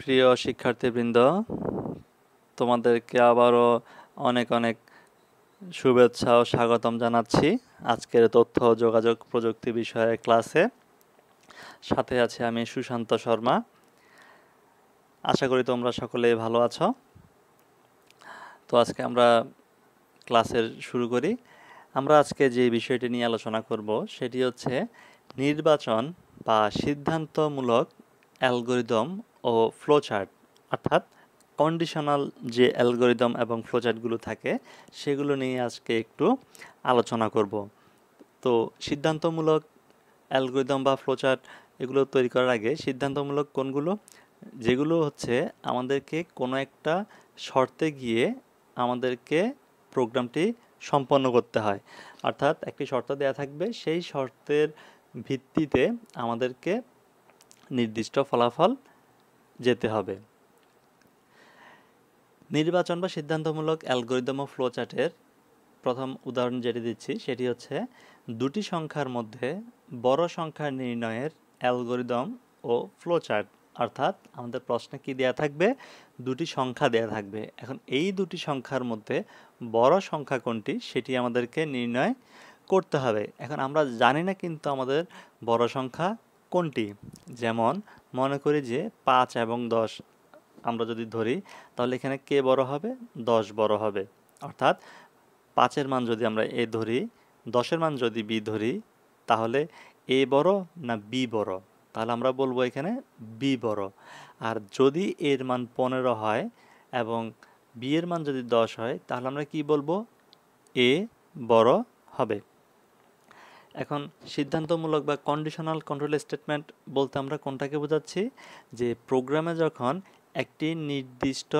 প্রিয় শিক্ষার্থীবৃন্দ তোমাদেরকে আবারও অনেক অনেক শুভেচ্ছা ও স্বাগতম জানাচ্ছি আজকের তথ্য যোগাযোগ প্রযুক্তি বিষয়ে ক্লাসে সাথে আছে আমি সুশান্ত শর্মা আশা করি তোমরা সকলে ভালো আছো তো আজকে আমরা ক্লাসের শুরু করি আমরা আজকে যে বিষয়টি নিয়ে আলোচনা করব সেটি হচ্ছে নির্বাচন বা সিদ্ধান্তমূলক অ্যালগোরিদম ও ফ্লোচার্ট অর্থাৎ কন্ডিশনাল যে অ্যালগোরিদম এবং ফ্লোচার্টগুলো থাকে সেগুলো নিয়ে আজকে একটু আলোচনা করব তো সিদ্ধান্তমূলক অ্যালগোরিদম বা ফ্লোচার্ট এগুলো তৈরি করার আগে সিদ্ধান্তমূলক কোনগুলো যেগুলো হচ্ছে আমাদেরকে কোনো একটা শর্তে গিয়ে আমাদেরকে প্রোগ্রামটি সম্পন্ন করতে হয় অর্থাৎ একটি শর্ত দেয়া থাকবে সেই শর্তের ভিত্তিতে আমাদেরকে নির্দিষ্ট ফলাফল যেতে হবে নির্বাচন বা সিদ্ধান্তমূলক অ্যালগোরিদম ও ফ্লোচার্টের প্রথম উদাহরণ যেটি দিচ্ছি সেটি হচ্ছে দুটি সংখ্যার মধ্যে বড় সংখ্যা নির্ণয়ের অ্যালগোরিদম ও ফ্লোচার্ট অর্থাৎ আমাদের প্রশ্নে কি দেয়া থাকবে দুটি সংখ্যা দেয়া থাকবে এখন এই দুটি সংখ্যার মধ্যে বড় সংখ্যা কোনটি সেটি আমাদেরকে নির্ণয় করতে হবে এখন আমরা জানি না কিন্তু আমাদের বড় সংখ্যা কোনটি যেমন মনে করি যে পাঁচ এবং দশ আমরা যদি ধরি তাহলে এখানে কে বড় হবে দশ বড় হবে অর্থাৎ পাঁচের মান যদি আমরা এ ধরি দশের মান যদি বি ধরি তাহলে এ বড় না বি বড় তাহলে আমরা বলবো এখানে বি বড় আর যদি এর মান পনেরো হয় এবং বি এর মান যদি দশ হয় তাহলে আমরা কি বলবো এ বড় হবে এখন সিদ্ধান্তমূলক বা কন্ডিশনাল কন্ট্রোল স্টেটমেন্ট বলতে আমরা কোনটাকে বোঝাচ্ছি যে প্রোগ্রামে যখন একটি নির্দিষ্ট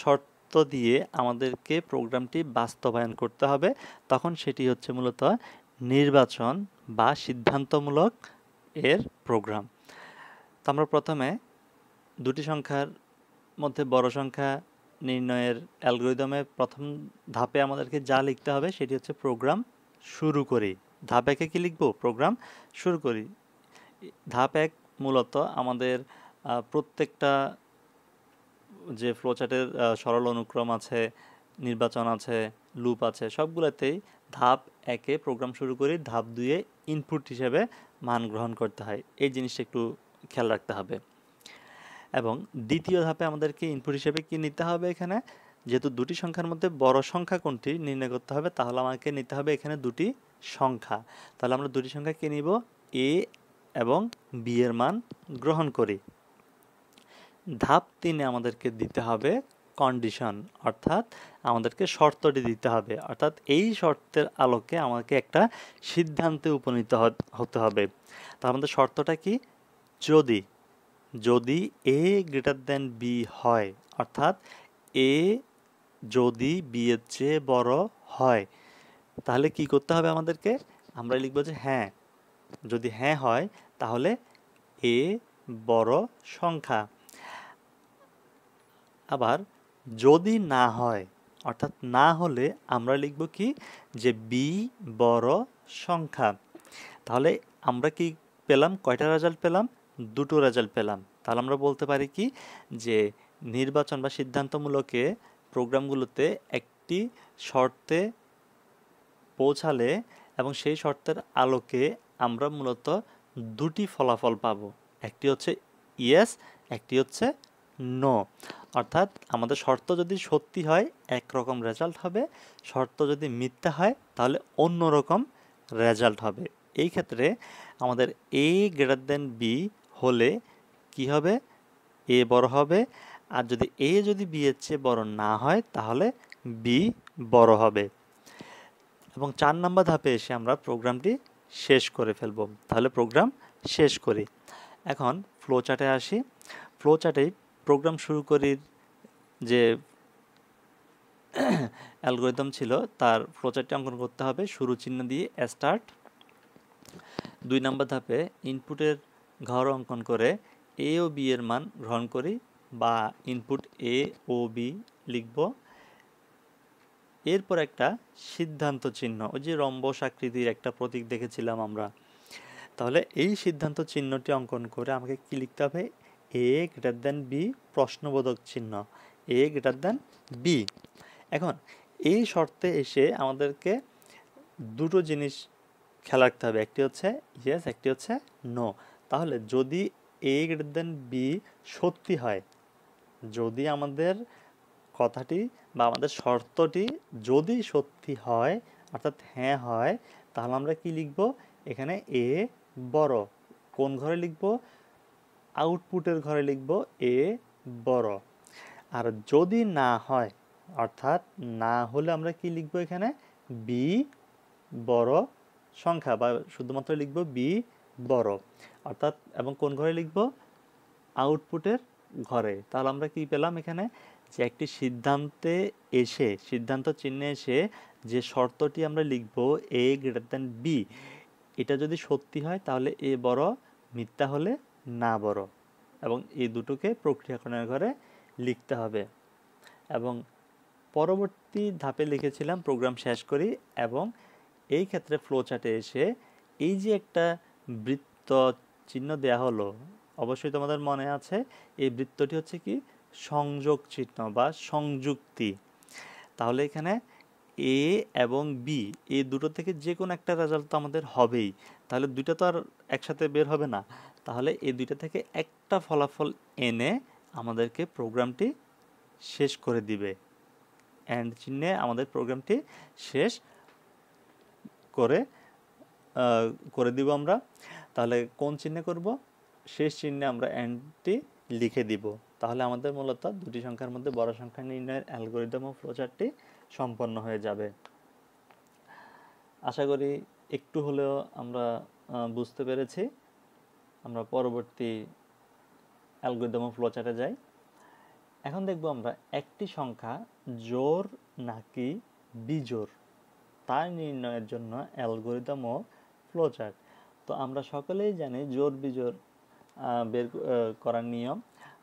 শর্ত দিয়ে আমাদেরকে প্রোগ্রামটি বাস্তবায়ন করতে হবে তখন সেটি হচ্ছে মূলত নির্বাচন বা সিদ্ধান্তমূলক এর প্রোগ্রাম তো আমরা প্রথমে দুটি সংখ্যার মধ্যে বড় সংখ্যা নির্ণয়ের অ্যালগোরিদমে প্রথম ধাপে আমাদেরকে যা লিখতে হবে সেটি হচ্ছে প্রোগ্রাম শুরু করি ধাপ একে কি লিখব প্রোগ্রাম শুরু করি ধাপ এক মূলত আমাদের প্রত্যেকটা যে ফ্লোচার্টের সরল অনুক্রম আছে নির্বাচন আছে লুপ আছে সবগুলোতেই ধাপ একে প্রোগ্রাম শুরু করি ধাপ দুয়ে ইনপুট হিসেবে মান গ্রহণ করতে হয় এই জিনিসটা একটু খেয়াল রাখতে হবে এবং দ্বিতীয় ধাপে আমাদেরকে ইনপুট হিসেবে কি নিতে হবে এখানে যেহেতু দুটি সংখ্যার মধ্যে বড় সংখ্যা কোনটি নির্ণয় করতে হবে তাহলে আমাকে নিতে হবে এখানে দুটি সংখ্যা তাহলে আমরা দুটি সংখ্যা কে নিব এ এবং বি এর মান গ্রহণ করি ধাপ তিনে আমাদেরকে দিতে হবে কন্ডিশন অর্থাৎ আমাদেরকে শর্তটি দিতে হবে অর্থাৎ এই শর্তের আলোকে আমাকে একটা সিদ্ধান্তে উপনীত হতে হবে তা আমাদের শর্তটা কি যদি যদি এ গ্রেটার দেন বি হয় অর্থাৎ এ যদি বি এর চেয়ে বড় হয় তাহলে কি করতে হবে আমাদেরকে আমরা লিখব যে হ্যাঁ যদি হ্যাঁ হয় তাহলে এ বড় সংখ্যা আবার যদি না হয় অর্থাৎ না হলে আমরা লিখব কি যে বি বড় সংখ্যা তাহলে আমরা কি পেলাম কয়টা রেজাল্ট পেলাম দুটো রেজাল্ট পেলাম তাহলে আমরা বলতে পারি কি যে নির্বাচন বা সিদ্ধান্তমূলকে প্রোগ্রামগুলোতে একটি শর্তে পৌঁছালে এবং সেই শর্তের আলোকে আমরা মূলত দুটি ফলাফল পাব একটি হচ্ছে ইয়েস একটি হচ্ছে নো অর্থাৎ আমাদের শর্ত যদি সত্যি হয় একরকম রেজাল্ট হবে শর্ত যদি মিথ্যা হয় তাহলে অন্য রকম রেজাল্ট হবে এই ক্ষেত্রে আমাদের এ গ্রেটার দেন বি হলে কি হবে এ বড় হবে আর যদি এ যদি বি এর চেয়ে বড় না হয় তাহলে বি বড় হবে এবং চার নাম্বার ধাপে এসে আমরা প্রোগ্রামটি শেষ করে ফেলব তাহলে প্রোগ্রাম শেষ করি এখন ফ্লো চার্টে আসি ফ্লো চার্টে প্রোগ্রাম শুরু করি যে অ্যালগোরিদম ছিল তার ফ্লো চার্টটি অঙ্কন করতে হবে শুরু চিহ্ন দিয়ে স্টার্ট দুই নাম্বার ধাপে ইনপুটের ঘর অঙ্কন করে এ ও বি এর মান গ্রহণ করি বা ইনপুট এ ও বি লিখব এরপর একটা সিদ্ধান্ত চিহ্ন ওই যে রম্বস আকৃতির একটা প্রতীক দেখেছিলাম আমরা তাহলে এই সিদ্ধান্ত চিহ্নটি অঙ্কন করে আমাকে কী লিখতে হবে এ গ্রেটার দেন বি প্রশ্নবোধক চিহ্ন এ গ্রেটার দেন বি এখন এই শর্তে এসে আমাদেরকে দুটো জিনিস খেয়াল রাখতে হবে একটি হচ্ছে ইয়েস একটি হচ্ছে নো তাহলে যদি এ গ্রেটার দেন বি সত্যি হয় যদি আমাদের কথাটি বা আমাদের শর্তটি যদি সত্যি হয় অর্থাৎ হ্যাঁ হয় তাহলে আমরা কি লিখব এখানে এ বড় কোন ঘরে লিখব আউটপুটের ঘরে লিখব এ বড় আর যদি না হয় অর্থাৎ না হলে আমরা কি লিখব এখানে বি বড় সংখ্যা বা শুধুমাত্র লিখব বি বড় অর্থাৎ এবং কোন ঘরে লিখব আউটপুটের ঘরে তাহলে আমরা কি পেলাম এখানে যে একটি সিদ্ধান্তে এসে সিদ্ধান্ত চিহ্নে এসে যে শর্তটি আমরা লিখব এ গ্রেটার দ্যান বি এটা যদি সত্যি হয় তাহলে এ বড় মিথ্যা হলে না বড় এবং এই দুটোকে প্রক্রিয়াকরণের ঘরে লিখতে হবে এবং পরবর্তী ধাপে লিখেছিলাম প্রোগ্রাম শেষ করি এবং এই ক্ষেত্রে ফ্লো চার্টে এসে এই যে একটা বৃত্ত চিহ্ন দেয়া হলো অবশ্যই তোমাদের মনে আছে এই বৃত্তটি হচ্ছে কি সংযোগ চিহ্ন বা সংযুক্তি তাহলে এখানে এ এবং বি এ দুটো থেকে যে কোনো একটা রেজাল্ট তো আমাদের হবেই তাহলে দুইটা তো আর একসাথে বের হবে না তাহলে এ দুইটা থেকে একটা ফলাফল এনে আমাদেরকে প্রোগ্রামটি শেষ করে দিবে অ্যান্ড চিহ্নে আমাদের প্রোগ্রামটি শেষ করে করে দিব আমরা তাহলে কোন চিহ্নে করব শেষ চিহ্নে আমরা অ্যান্ডটি লিখে দিব তাহলে আমাদের মূলত দুটি সংখ্যার মধ্যে বড় সংখ্যা নির্ণয়ের অ্যালগোরিদম ও ফ্লোচারটি সম্পন্ন হয়ে যাবে আশা করি একটু হলেও আমরা বুঝতে পেরেছি আমরা পরবর্তী অ্যালগোরিদম ও ফ্লোচারে যাই এখন দেখব আমরা একটি সংখ্যা জোর নাকি বিজোর তার নির্ণয়ের জন্য অ্যালগোরিদম ও ফ্লোচার্ট তো আমরা সকলেই জানি জোর বিজোর বের করার নিয়ম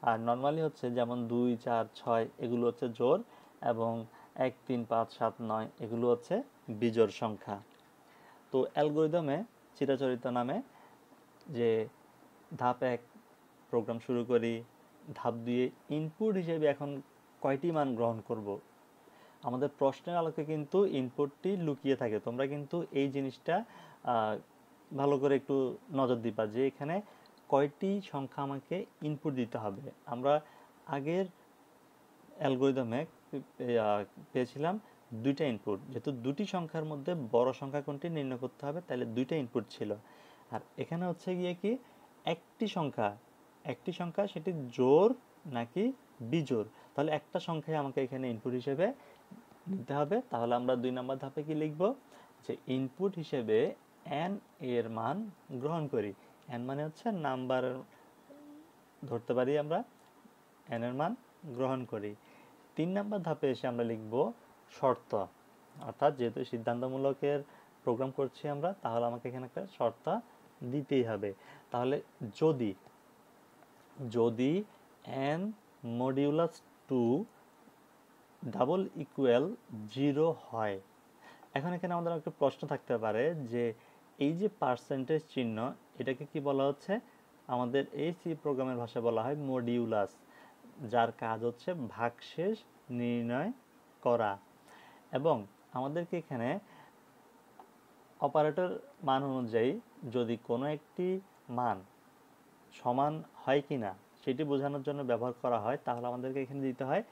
আর নর্মালি হচ্ছে যেমন দুই চার ছয় এগুলো হচ্ছে জোর এবং এক তিন পাঁচ সাত নয় এগুলো হচ্ছে বিজোড় সংখ্যা তো অ্যালগোরিদমে চিরাচরিত নামে যে ধাপ এক প্রোগ্রাম শুরু করি ধাপ দিয়ে ইনপুট হিসেবে এখন কয়টি মান গ্রহণ করব। আমাদের প্রশ্নের আলোকে কিন্তু ইনপুটটি লুকিয়ে থাকে তোমরা কিন্তু এই জিনিসটা ভালো করে একটু নজর দিবা যে এখানে কয়টি সংখ্যা আমাকে ইনপুট দিতে হবে আমরা আগের অ্যালগোরিদমে পেয়েছিলাম দুইটা ইনপুট যেহেতু দুটি সংখ্যার মধ্যে বড় সংখ্যা কোনটি নির্ণয় করতে হবে তাহলে দুইটা ইনপুট ছিল আর এখানে হচ্ছে গিয়ে কি একটি সংখ্যা একটি সংখ্যা সেটি জোর নাকি বিজোর তাহলে একটা সংখ্যায় আমাকে এখানে ইনপুট হিসেবে নিতে হবে তাহলে আমরা দুই নম্বর ধাপে কি লিখব যে ইনপুট হিসেবে এন এর মান গ্রহণ করি এন মানে হচ্ছে নাম্বার ধরতে পারি আমরা এন এর মান গ্রহণ করি তিন নাম্বার ধাপে এসে আমরা লিখব শর্ত অর্থাৎ যেহেতু সিদ্ধান্তমূলকের প্রোগ্রাম করছি আমরা তাহলে আমাকে এখানে একটা শর্ত দিতেই হবে তাহলে যদি যদি N modulus two double equal zero হয় এখন এখানে আমাদের একটা প্রশ্ন থাকতে পারে যে এই যে পার্সেন্টেজ চিহ্ন এটাকে কি বলা হচ্ছে আমাদের এই সি প্রোগ্রামের ভাষা বলা হয় মডিউলাস যার কাজ হচ্ছে ভাগশেষ নির্ণয় করা এবং আমাদেরকে এখানে অপারেটর মান অনুযায়ী যদি কোনো একটি মান সমান হয় কি না সেটি বোঝানোর জন্য ব্যবহার করা হয় তাহলে আমাদেরকে এখানে দিতে হয়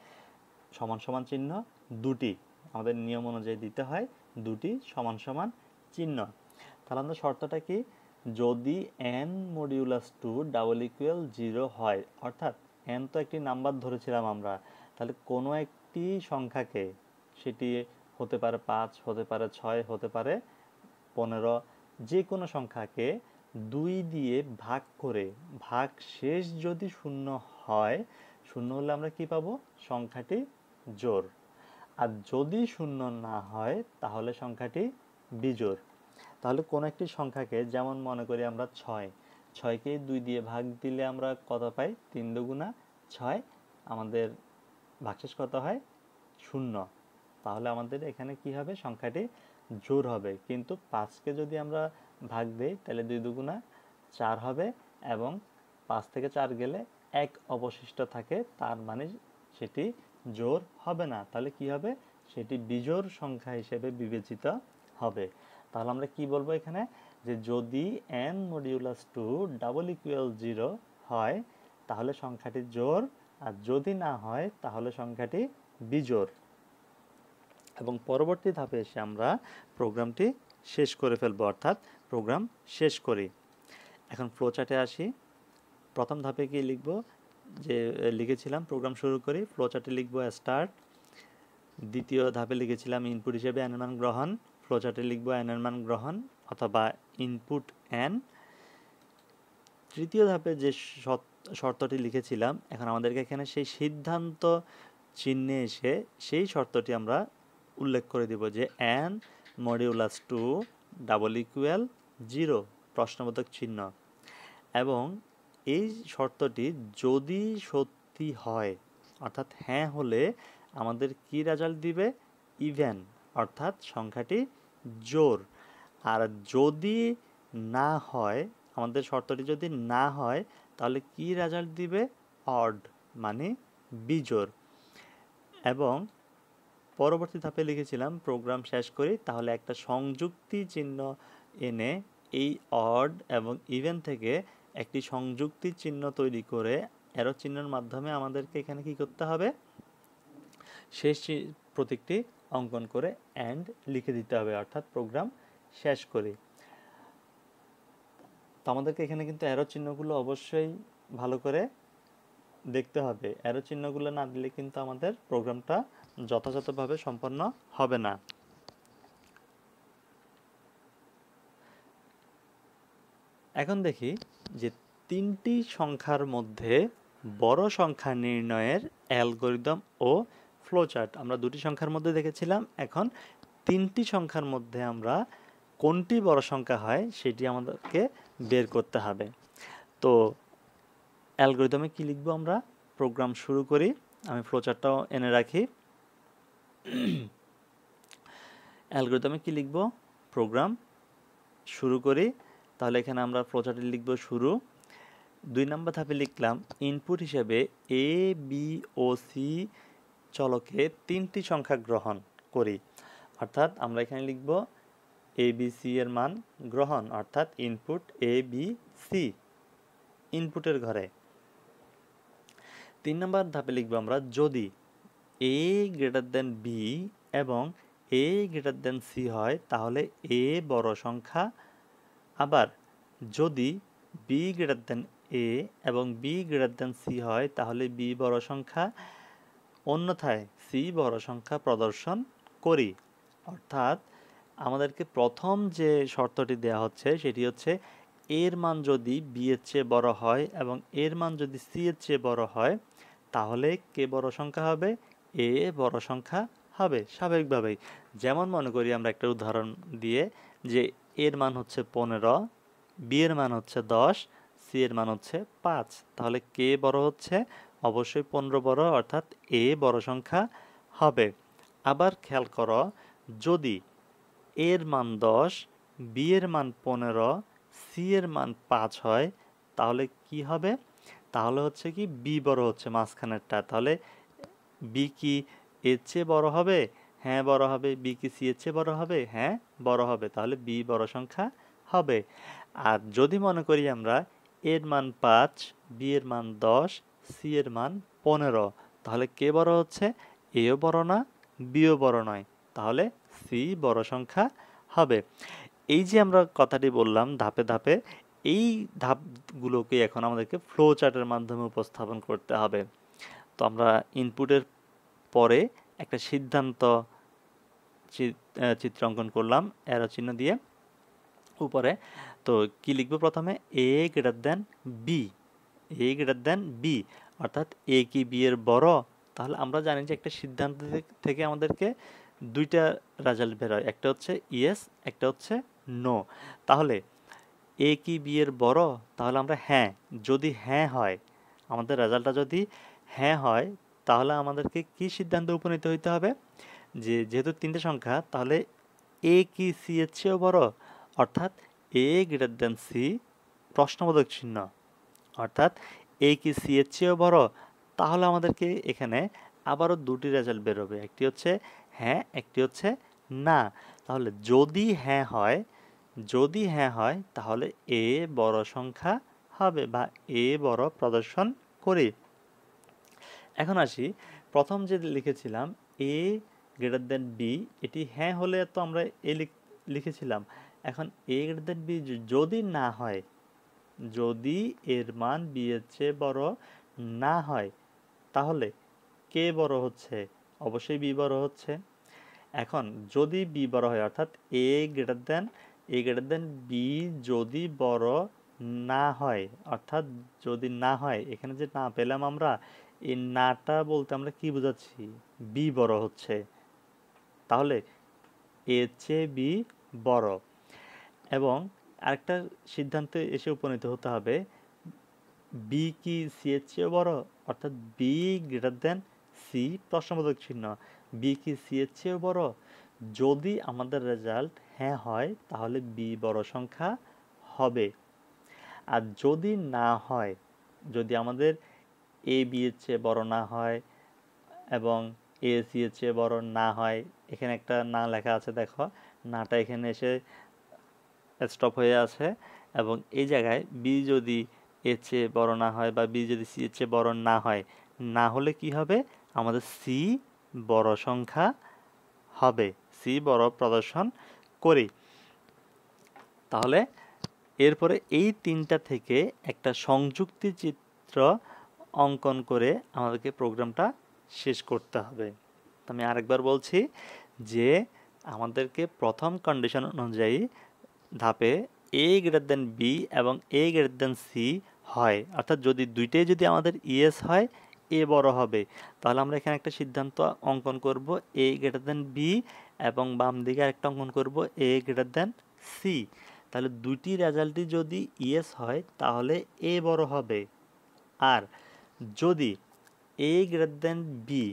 সমান সমান চিহ্ন দুটি আমাদের নিয়ম অনুযায়ী দিতে হয় দুটি সমান সমান চিহ্ন তাহলে আমাদের শর্তটা কি যদি n modulus two double equal zero হয় অর্থাৎ n তো একটি নাম্বার ধরেছিলাম আমরা তাহলে কোনো একটি সংখ্যাকে সেটি হতে পারে পাঁচ হতে পারে ছয় হতে পারে পনেরো যে কোনো সংখ্যাকে দুই দিয়ে ভাগ করে ভাগ শেষ যদি শূন্য হয় শূন্য হলে আমরা কি পাবো সংখ্যাটি জোর আর যদি শূন্য না হয় তাহলে সংখ্যাটি বিজোড় তাহলে কোনো একটি সংখ্যাকে যেমন মনে করি আমরা ছয় ছয়কে দুই দিয়ে ভাগ দিলে আমরা কত পাই তিন দুগুণা ছয় আমাদের ভাগশেষ কত হয় শূন্য তাহলে আমাদের এখানে কি হবে সংখ্যাটি জোর হবে কিন্তু পাঁচকে যদি আমরা ভাগ দিই তাহলে দুই দুগুণা চার হবে এবং পাঁচ থেকে চার গেলে এক অবশিষ্ট থাকে তার মানে সেটি জোর হবে না তাহলে কি হবে সেটি বিজোর সংখ্যা হিসেবে বিবেচিত হবে তাহলে আমরা কি বলবো এখানে যে যদি N modulus two double equal zero হয় তাহলে সংখ্যাটি জোর আর যদি না হয় তাহলে সংখ্যাটি বিজোর এবং পরবর্তী ধাপে এসে আমরা প্রোগ্রামটি শেষ করে ফেলবো অর্থাৎ প্রোগ্রাম শেষ করি এখন ফ্লোচার্টে আসি প্রথম ধাপে কি লিখব যে লিখেছিলাম প্রোগ্রাম শুরু করি ফ্লোচার্টে লিখব স্টার্ট দ্বিতীয় ধাপে লিখেছিলাম ইনপুট হিসেবে অ্যানুমান গ্রহণ ফ্লোচার্টে লিখব এর মান গ্রহণ অথবা ইনপুট এন তৃতীয় ধাপে যে শর্তটি লিখেছিলাম এখন আমাদেরকে এখানে সেই সিদ্ধান্ত চিহ্নে এসে সেই শর্তটি আমরা উল্লেখ করে দিব যে N modulus two double equal zero প্রশ্নবোধক চিহ্ন এবং এই শর্তটি যদি সত্যি হয় অর্থাৎ হ্যাঁ হলে আমাদের কি রেজাল্ট দিবে ইভেন অর্থাৎ সংখ্যাটি জোর আর যদি না হয় আমাদের শর্তটি যদি না হয় তাহলে কি রেজাল্ট দিবে অড মানে বিজোর এবং পরবর্তী ধাপে লিখেছিলাম প্রোগ্রাম শেষ করি তাহলে একটা সংযুক্তি চিহ্ন এনে এই অড এবং ইভেন থেকে একটি সংযুক্তি চিহ্ন তৈরি করে এরো চিহ্নের মাধ্যমে আমাদেরকে এখানে কি করতে হবে শেষ প্রতীকটি অঙ্কন করে অ্যান্ড লিখে দিতে হবে অর্থাৎ প্রোগ্রাম শেষ করে তো আমাদেরকে এখানে কিন্তু অ্যারো চিহ্নগুলো অবশ্যই ভালো করে দেখতে হবে অ্যারো চিহ্নগুলো না দিলে কিন্তু আমাদের প্রোগ্রামটা যথাযথভাবে সম্পন্ন হবে না এখন দেখি যে তিনটি সংখ্যার মধ্যে বড় সংখ্যা নির্ণয়ের অ্যালগোরিদম ও ফ্লোচার্ট আমরা দুটি সংখ্যার মধ্যে দেখেছিলাম এখন তিনটি সংখ্যার মধ্যে আমরা কোনটি বড় সংখ্যা হয় সেটি আমাদেরকে বের করতে হবে তো অ্যালগোরিদমে কি লিখব আমরা প্রোগ্রাম শুরু করি আমি ফ্লোচারটাও এনে রাখি অ্যালগোরিদমে কি লিখব প্রোগ্রাম শুরু করি তাহলে এখানে আমরা ফ্লোচারটি লিখব শুরু দুই নম্বর ধাপে লিখলাম ইনপুট হিসাবে এ বি ও সি চলকে তিনটি সংখ্যা গ্রহণ করি অর্থাৎ আমরা এখানে লিখব এ বি সি এর মান গ্রহণ অর্থাৎ ইনপুট এ বি সি ইনপুটের ঘরে তিন নম্বর ধাপে লিখব আমরা যদি এ গ্রেটার দেন বি এবং এ গ্রেটার দেন সি হয় তাহলে এ বড় সংখ্যা আবার যদি বি গ্রেটার দেন এ এবং বি গ্রেটার দেন সি হয় তাহলে বি বড় সংখ্যা অন্যথায় সি বড় সংখ্যা প্রদর্শন করি অর্থাৎ আমাদেরকে প্রথম যে শর্তটি দেয়া হচ্ছে সেটি হচ্ছে এর মান যদি বি এর চেয়ে বড় হয় এবং এর মান যদি সি এর চেয়ে বড় হয় তাহলে কে বড় সংখ্যা হবে এ বড় সংখ্যা হবে স্বাভাবিকভাবেই যেমন মনে করি আমরা একটা উদাহরণ দিয়ে যে এর মান হচ্ছে পনেরো বি এর মান হচ্ছে দশ সি এর মান হচ্ছে পাঁচ তাহলে কে বড় হচ্ছে অবশ্যই পনেরো বড় অর্থাৎ এ বড় সংখ্যা হবে আবার খেয়াল করো যদি এর মান দশ বি এর মান পনেরো সি এর মান পাঁচ হয় তাহলে কি হবে তাহলে হচ্ছে কি বি বড় হচ্ছে মাঝখানেরটা তাহলে বি কি এর চেয়ে বড় হবে হ্যাঁ বড় হবে বি কি সি এর চেয়ে বড় হবে হ্যাঁ বড় হবে তাহলে বি বড় সংখ্যা হবে আর যদি মনে করি আমরা এর মান পাঁচ বি এর মান দশ সি এর মান পনেরো তাহলে কে বড় হচ্ছে এও বড় না বিও বড় নয় তাহলে সি বড় সংখ্যা হবে এই যে আমরা কথাটি বললাম ধাপে ধাপে এই ধাপগুলোকে এখন আমাদেরকে ফ্লো চার্টের মাধ্যমে উপস্থাপন করতে হবে তো আমরা ইনপুটের পরে একটা সিদ্ধান্ত চিত্র অঙ্কন করলাম এর চিহ্ন দিয়ে উপরে তো কি লিখবো প্রথমে A greater than B A greater than B অর্থাৎ এ কি বি এর বড় তাহলে আমরা জানি যে একটা সিদ্ধান্ত থেকে আমাদেরকে দুইটা রেজাল্ট বের হয় একটা হচ্ছে ইয়েস একটা হচ্ছে নো তাহলে এ কি বি এর বড় তাহলে আমরা হ্যাঁ যদি হ্যাঁ হয় আমাদের রেজাল্টটা যদি হ্যাঁ হয় তাহলে আমাদেরকে কি সিদ্ধান্তে উপনীত হইতে হবে যে যেহেতু তিনটে সংখ্যা তাহলে এ কি সি এর চেয়েও বড় অর্থাৎ এ গ্রেটার দেন সি প্রশ্নবোধক চিহ্ন অর্থাৎ এই কি সি এর চেয়েও বড় তাহলে আমাদেরকে এখানে আবারও দুটি রেজাল্ট বেরোবে একটি হচ্ছে হ্যাঁ একটি হচ্ছে না তাহলে যদি হ্যাঁ হয় যদি হ্যাঁ হয় তাহলে এ বড় সংখ্যা হবে বা এ বড় প্রদর্শন করি এখন আসি প্রথম যে লিখেছিলাম এ গ্রেটার দেন বি এটি হ্যাঁ হলে তো আমরা এ লিখেছিলাম এখন এ গ্রেটার দেন বি যদি না হয় যদি এর মান বি এর চেয়ে বড় না হয় তাহলে কে বড় হচ্ছে অবশ্যই বি বড় হচ্ছে এখন যদি বি বড় হয় অর্থাৎ A greater than A greater than B যদি বড় না হয় অর্থাৎ যদি না হয় এখানে যে না পেলাম আমরা এই নাটা বলতে আমরা কি বোঝাচ্ছি বি বড় হচ্ছে তাহলে এ চেয়ে বি বড় এবং আরেকটা সিদ্ধান্তে এসে উপনীত হতে হবে বি কি সি এর চেয়ে বড় অর্থাৎ বি গ্রেটার দেন সি প্রশ্নবোধক চিহ্ন বি কি সি এর চেয়ে বড় যদি আমাদের রেজাল্ট হ্যাঁ হয় তাহলে বি বড় সংখ্যা হবে আর যদি না হয় যদি আমাদের এ বি এর চেয়ে বড় না হয় এবং এ সি এর চেয়ে বড় না হয় এখানে একটা না লেখা আছে দেখো নাটা এখানে এসে স্টপ হয়ে আছে এবং এই জায়গায় বি যদি এর বড় না হয় বা বি যদি সি এর চেয়ে বড় না হয় না হলে কি হবে আমাদের সি বড় সংখ্যা হবে সি বড় প্রদর্শন করি তাহলে এরপরে এই তিনটা থেকে একটা সংযুক্তি চিত্র অঙ্কন করে আমাদেরকে প্রোগ্রামটা শেষ করতে হবে আমি আরেকবার বলছি যে আমাদেরকে প্রথম কন্ডিশন অনুযায়ী ধাপে এ গ্রেটার দেন বি এবং এ গ্রেটার দেন সি হয় অর্থাৎ যদি দুইটাই যদি আমাদের ইএস হয় এ বড় হবে তাহলে আমরা এখানে একটা সিদ্ধান্ত অঙ্কন করব এ গ্রেটার দেন বি এবং বাম দিকে আরেকটা অঙ্কন করব এ গ্রেটার দেন সি তাহলে দুইটি রেজাল্টই যদি ইএস হয় তাহলে এ বড় হবে আর যদি এ গ্রেটার দেন বি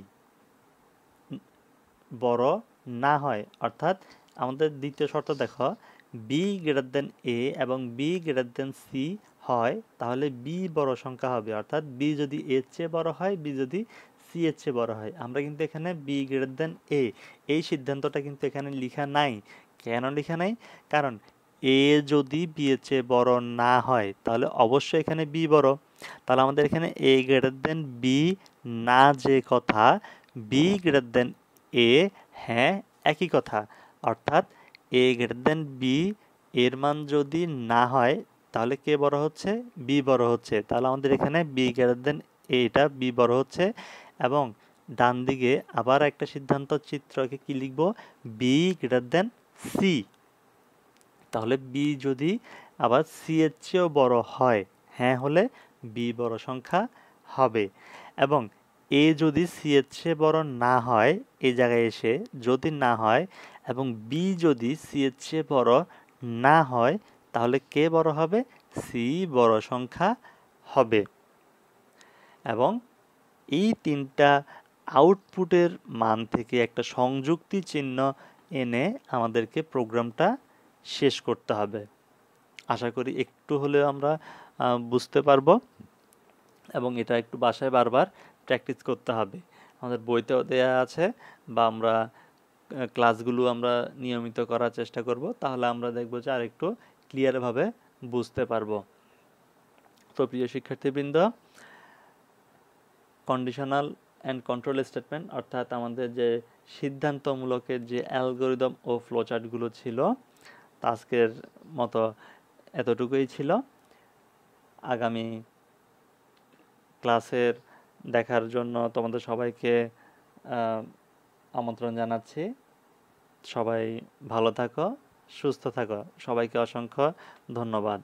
বড় না হয় অর্থাৎ আমাদের দ্বিতীয় শর্ত দেখো বি গ্রেটার দেন এ এবং বি গ্রেটার দেন সি হয় তাহলে বি বড় সংখ্যা হবে অর্থাৎ বি যদি এর চেয়ে বড় হয় বি যদি সি এর চেয়ে বড় হয় আমরা কিন্তু এখানে বি গ্রেটার দেন এ এই সিদ্ধান্তটা কিন্তু এখানে লিখা নাই কেন লেখা নাই কারণ এ যদি বি এর চেয়ে বড় না হয় তাহলে অবশ্যই এখানে বি বড় তাহলে আমাদের এখানে এ গ্রেটার দেন বি না যে কথা বি গ্রেটার দেন এ হ্যাঁ একই কথা অর্থাৎ এ গ্রেটার দেন বি এর মান যদি না হয় তাহলে কে বড় হচ্ছে বি বড় হচ্ছে তাহলে আমাদের এখানে বি গ্রেটার দেন এটা বি বড় হচ্ছে এবং ডান দিকে আবার একটা সিদ্ধান্ত চিত্রকে কি লিখব বি গ্রেটার দেন সি তাহলে বি যদি আবার সি এর চেয়েও বড় হয় হ্যাঁ হলে বি বড় সংখ্যা হবে এবং এ যদি সি এর চেয়ে বড় না হয় এই জায়গায় এসে যদি না হয় এবং বি যদি সি এর চেয়ে বড় না হয় তাহলে কে বড় হবে সি বড় সংখ্যা হবে এবং এই তিনটা আউটপুটের মান থেকে একটা সংযুক্তি চিহ্ন এনে আমাদেরকে প্রোগ্রামটা শেষ করতে হবে আশা করি একটু হলেও আমরা বুঝতে পারবো এবং এটা একটু বাসায় বারবার প্র্যাকটিস করতে হবে আমাদের বইতেও দেয়া আছে বা আমরা ক্লাসগুলো আমরা নিয়মিত করার চেষ্টা করব তাহলে আমরা দেখব যে আর একটু ক্লিয়ারভাবে বুঝতে পারবো তো প্রিয় শিক্ষার্থীবৃন্দ কন্ডিশনাল অ্যান্ড কন্ট্রোল স্টেটমেন্ট অর্থাৎ আমাদের যে সিদ্ধান্তমূলকের যে অ্যালগোরিদম ও ফ্লোচার্টগুলো ছিল আজকের মতো এতটুকুই ছিল আগামী ক্লাসের দেখার জন্য তোমাদের সবাইকে আমন্ত্রণ জানাচ্ছি সবাই ভালো থাকো সুস্থ থাকো সবাইকে অসংখ্য ধন্যবাদ